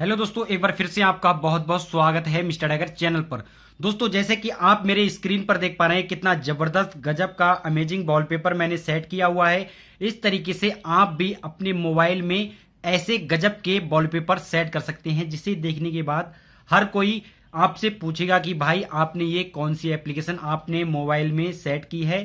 hello दोस्तों एक बार फिर से आपका बहुत बहुत स्वागत है मिस्टर डैगर चैनल पर दोस्तों जैसे कि आप मेरे स्क्रीन पर देख पा रहे हैं कितना जबरदस्त गजब का अमेजिंग वॉलपेपर मैंने सेट किया हुआ है इस तरीके से आप भी अपने मोबाइल में ऐसे गजब के वॉलपेपर सेट कर सकते हैं जिसे देखने के बाद हर कोई आपसे पूछेगा कि भाई आपने ये कौन सी एप्लीकेशन आपने मोबाइल में सेट की है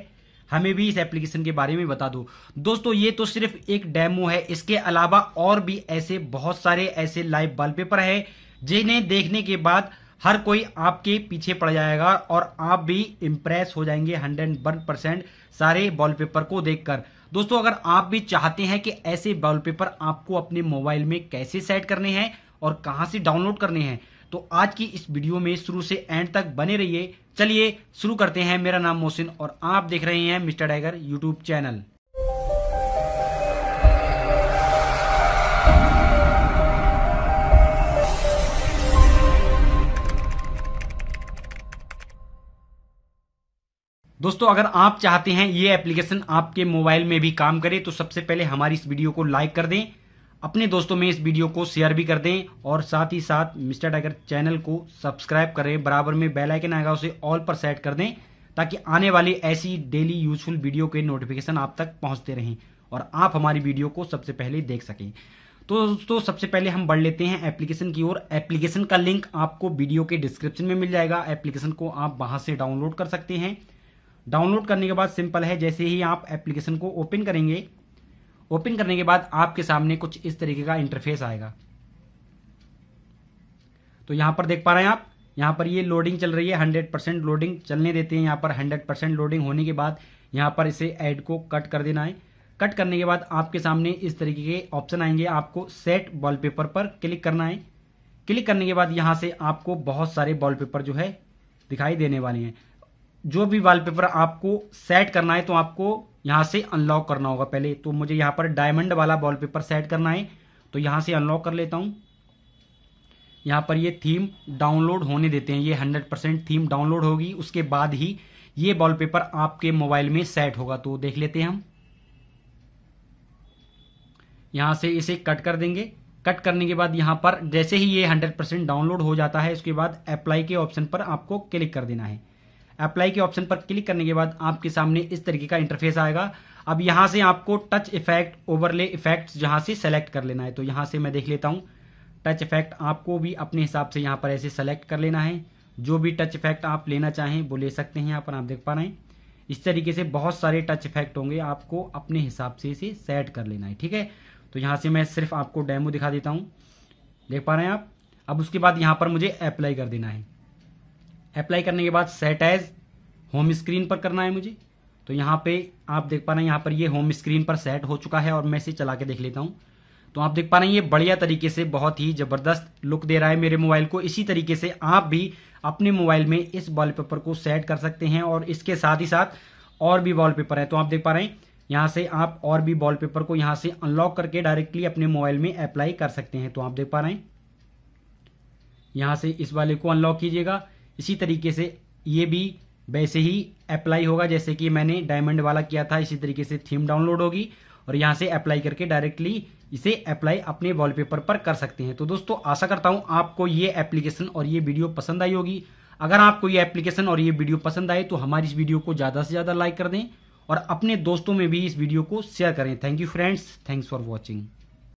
हमें भी इस एप्लीकेशन के बारे में बता दो दोस्तों ये तो सिर्फ एक डेमो है इसके अलावा और भी ऐसे बहुत सारे ऐसे लाइव वॉलपेपर है जिन्हें देखने के बाद हर कोई आपके पीछे पड़ जाएगा और आप भी इम्प्रेस हो जाएंगे हंड्रेड वन परसेंट सारे वॉलपेपर को देखकर दोस्तों अगर आप भी चाहते हैं कि ऐसे वॉलपेपर आपको अपने मोबाइल में कैसे सेट करने हैं और कहां से डाउनलोड करने हैं तो आज की इस वीडियो में शुरू से एंड तक बने रहिए चलिए शुरू करते हैं मेरा नाम मोहसिन और आप देख रहे हैं मिस्टर टाइगर यूट्यूब चैनल दोस्तों अगर आप चाहते हैं ये एप्लीकेशन आपके मोबाइल में भी काम करे तो सबसे पहले हमारी इस वीडियो को लाइक कर दें अपने दोस्तों में इस वीडियो को शेयर भी कर दें और साथ ही साथ मिस्टर टाइगर चैनल को सब्सक्राइब करें बराबर में बेल आइकन आएगा उसे ऑल पर सेट कर दें ताकि आने वाली ऐसी डेली यूजफुल वीडियो के नोटिफिकेशन आप तक पहुंचते रहें और आप हमारी वीडियो को सबसे पहले देख सकें तो दोस्तों सबसे पहले हम बढ़ लेते हैं एप्लीकेशन की ओर एप्लीकेशन का लिंक आपको वीडियो के डिस्क्रिप्शन में मिल जाएगा एप्लीकेशन को आप वहां से डाउनलोड कर सकते हैं डाउनलोड करने के बाद सिंपल है जैसे ही आप एप्लीकेशन को ओपन करेंगे ओपन करने के बाद आपके सामने कुछ इस तरीके का इंटरफेस आएगा तो यहां पर देख पा रहे हैं आप यहां पर ये लोडिंग चल रही है हंड्रेड परसेंट लोडिंग चलने देते हैं यहां पर हंड्रेड परसेंट लोडिंग होने के बाद यहां पर इसे ऐड को कट कर देना है कट करने के बाद आपके सामने इस तरीके के ऑप्शन आएंगे आपको सेट वॉलपेपर पर क्लिक करना है क्लिक करने के बाद यहां से आपको बहुत सारे वॉलपेपर जो है दिखाई देने वाले हैं जो भी वॉलपेपर आपको सेट करना है तो आपको यहां से अनलॉक करना होगा पहले तो मुझे यहां पर डायमंड वाला वॉलपेपर सेट करना है तो यहां से अनलॉक कर लेता हूं यहां पर ये थीम डाउनलोड होने देते हैं ये हंड्रेड परसेंट थीम डाउनलोड होगी उसके बाद ही ये वॉलपेपर आपके मोबाइल में सेट होगा तो देख लेते हैं हम यहां से इसे कट कर देंगे कट करने के बाद यहां पर जैसे ही ये हंड्रेड परसेंट डाउनलोड हो जाता है उसके बाद अप्लाई के ऑप्शन पर आपको क्लिक कर देना है अप्लाई के ऑप्शन पर क्लिक करने के बाद आपके सामने इस तरीके का इंटरफेस आएगा अब यहां से आपको टच इफेक्ट ओवरले इफेक्ट जहां से सेलेक्ट कर लेना है तो यहां से मैं देख लेता हूं टच इफेक्ट आपको भी अपने हिसाब से यहाँ पर ऐसे सेलेक्ट कर लेना है जो भी टच इफेक्ट आप लेना चाहें वो ले सकते हैं यहाँ पर आप देख पा रहे हैं इस तरीके से बहुत सारे टच इफेक्ट होंगे आपको अपने हिसाब से इसे सेट कर लेना है ठीक है तो यहां से मैं सिर्फ आपको डेमो दिखा देता हूं देख पा रहे हैं आप अब उसके बाद यहां पर मुझे अप्लाई कर देना है अप्लाई करने के बाद सेट एज होम स्क्रीन पर करना है मुझे तो यहाँ पे आप देख पा रहे हैं यहाँ पर ये होम स्क्रीन पर सेट हो चुका है और मैं इसे चला के देख लेता हूँ तो आप देख पा रहे हैं ये बढ़िया तरीके से बहुत ही ज़बरदस्त लुक दे रहा है मेरे मोबाइल को इसी तरीके से आप भी अपने मोबाइल में इस वॉलपेपर को सेट कर सकते हैं और इसके साथ ही साथ और भी वॉलपेपर है तो आप देख पा रहे हैं यहाँ से आप और भी वॉलपेपर को यहाँ से अनलॉक करके डायरेक्टली अपने मोबाइल में अप्लाई कर सकते हैं तो आप देख पा रहे हैं यहाँ से इस वाले को अनलॉक कीजिएगा इसी तरीके से ये भी वैसे ही अप्लाई होगा जैसे कि मैंने डायमंड वाला किया था इसी तरीके से थीम डाउनलोड होगी और यहाँ से अप्लाई करके डायरेक्टली इसे अप्लाई अपने वॉलपेपर पर कर सकते हैं तो दोस्तों आशा करता हूँ आपको ये एप्लीकेशन और ये वीडियो पसंद आई होगी अगर आपको ये एप्लीकेशन और ये वीडियो पसंद आए तो हमारी इस वीडियो को ज़्यादा से ज़्यादा लाइक कर दें और अपने दोस्तों में भी इस वीडियो को शेयर करें thank you friends thanks for watching